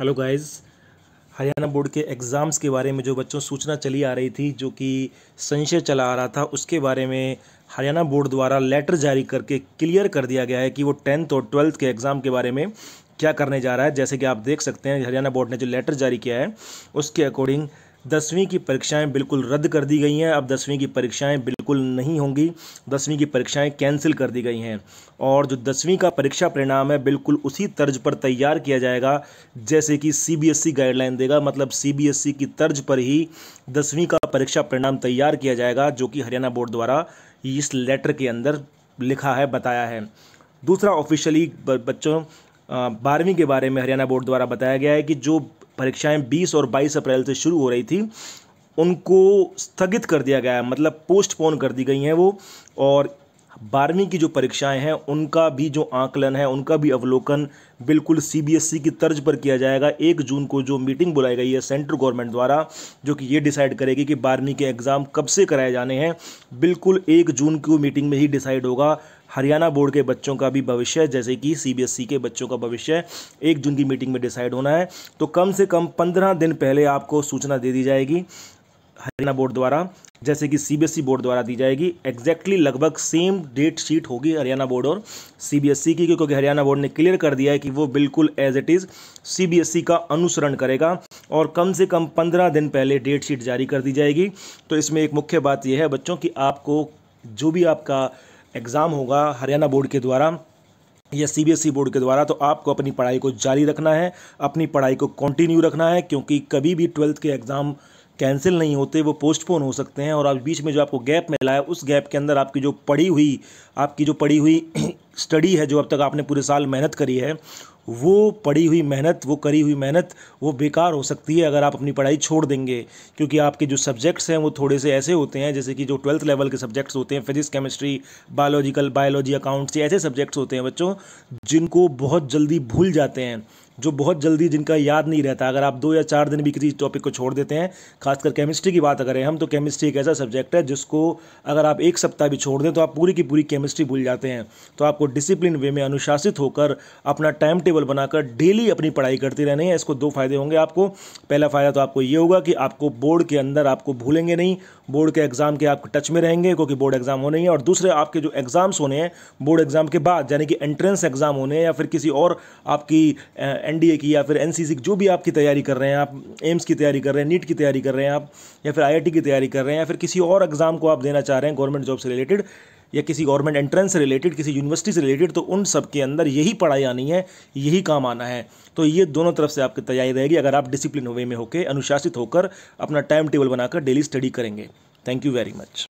hello guys Haryana board के exams के बारे में जो बच्चों सूचना चली आ रही थी जो कि संशय चला आ रहा था उसके बारे में हरियाणा बोर्ड द्वारा लेटर जारी करके क्लियर कर दिया गया है कि वो टेंथ और ट्वेल्थ के एग्ज़ाम के बारे में क्या करने जा रहा है जैसे कि आप देख सकते हैं हरियाणा बोर्ड ने जो लेटर जारी किया है उसके अकॉर्डिंग दसवीं की परीक्षाएं बिल्कुल रद्द कर दी गई हैं अब दसवीं की परीक्षाएं बिल्कुल नहीं होंगी दसवीं की परीक्षाएं कैंसिल कर दी गई हैं और जो दसवीं का परीक्षा परिणाम है बिल्कुल उसी तर्ज पर तैयार किया जाएगा जैसे कि सीबीएसई गाइडलाइन e देगा मतलब सीबीएसई e की तर्ज पर ही दसवीं का परीक्षा परिणाम तैयार किया जाएगा जो कि हरियाणा बोर्ड द्वारा इस लेटर के अंदर लिखा है बताया है दूसरा ऑफिशियली बच्चों बारहवीं के बारे में हरियाणा बोर्ड द्वारा बताया गया है कि जो परीक्षाएं 20 और 22 अप्रैल से शुरू हो रही थी उनको स्थगित कर दिया गया है मतलब पोस्टपोन कर दी गई हैं वो और बारहवीं की जो परीक्षाएं हैं उनका भी जो आकलन है उनका भी अवलोकन बिल्कुल सीबीएसई e की तर्ज पर किया जाएगा एक जून को जो मीटिंग बुलाई गई है सेंट्रल गवर्नमेंट द्वारा जो कि ये डिसाइड करेगी कि बारहवीं के एग्ज़ाम कब से कराए जाने हैं बिल्कुल एक जून की मीटिंग में ही डिसाइड होगा हरियाणा बोर्ड के बच्चों का भी भविष्य जैसे कि सीबीएसई e के बच्चों का भविष्य एक जून की मीटिंग में डिसाइड होना है तो कम से कम पंद्रह दिन पहले आपको सूचना दे दी जाएगी हरियाणा बोर्ड द्वारा जैसे कि सीबीएसई e बोर्ड द्वारा दी जाएगी एग्जैक्टली लगभग सेम डेट शीट होगी हरियाणा बोर्ड और सीबीएसई e की क्योंकि हरियाणा बोर्ड ने क्लियर कर दिया है कि वो बिल्कुल एज इट इज़ सीबीएसई का अनुसरण करेगा और कम से कम पंद्रह दिन पहले डेट शीट जारी कर दी जाएगी तो इसमें एक मुख्य बात यह है बच्चों की आपको जो भी आपका एग्ज़ाम होगा हरियाणा बोर्ड के द्वारा या सीबीएसई e बोर्ड के द्वारा तो आपको अपनी पढ़ाई को जारी रखना है अपनी पढ़ाई को कंटिन्यू रखना है क्योंकि कभी भी ट्वेल्थ के एग्ज़ाम कैंसिल नहीं होते वो पोस्टपोन हो सकते हैं और आप बीच में जो आपको गैप मिला है उस गैप के अंदर आपकी जो पढ़ी हुई आपकी जो पढ़ी हुई स्टडी है जो अब तक आपने पूरे साल मेहनत करी है वो पढ़ी हुई मेहनत वो करी हुई मेहनत वो बेकार हो सकती है अगर आप अपनी पढ़ाई छोड़ देंगे क्योंकि आपके जो सब्जेक्ट्स हैं वो थोड़े से ऐसे होते हैं जैसे कि जो ट्वेल्थ लेवल के सब्जेक्ट्स होते हैं physics chemistry biological biology accounts ऐसे सब्जेक्ट्स होते हैं बच्चों जिनको बहुत जल्दी भूल जाते हैं जो बहुत जल्दी जिनका याद नहीं रहता अगर आप दो या चार दिन भी किसी टॉपिक को छोड़ देते हैं खासकर केमिस्ट्री की बात करें हम तो केमिस्ट्री एक ऐसा सब्जेक्ट है जिसको अगर आप एक सप्ताह भी छोड़ दें तो आप पूरी की पूरी केमिस्ट्री भूल जाते हैं तो आपको डिसिप्लिन वे में अनुशासित होकर अपना टाइम टेबल बनाकर डेली अपनी पढ़ाई करते रहनी है इसको दो फायदे होंगे आपको पहला फ़ायदा तो आपको ये होगा कि आपको बोर्ड के अंदर आपको भूलेंगे नहीं बोर्ड के एग्ज़ाम के आप टच में रहेंगे क्योंकि बोर्ड एग्ज़ाम होने हैं और दूसरे आपके जो एग्ज़ाम्स होने हैं बोर्ड एग्ज़ाम के बाद यानी कि एंट्रेंस एग्ज़ाम होने हैं या फिर किसी और आपकी एनडीए की या फिर एनसीसी की जो भी आपकी तैयारी कर रहे हैं आप एम्स की तैयारी कर रहे हैं नीट e की तैयारी कर रहे हैं आप या फिर आईआईटी की तैयारी कर रहे हैं या फिर किसी और एग्ज़ाम को आप देना चाह रहे हैं गवर्नमेंट जॉब से रिलेटेड या किसी गवर्नमेंट एंट्रेंस से रिलेटेड किसी यूनिवर्सिटी से रिलेटेड तो उन सब के अंदर यही पढ़ाई आनी है यही काम आना है तो ये दोनों तरफ से आपकी तैयारी रहेगी अगर आप डिसिप्लिन वे में होकर अनुशासित होकर अपना टाइम टेबल बनाकर डेली स्टडी करेंगे थैंक यू वेरी मच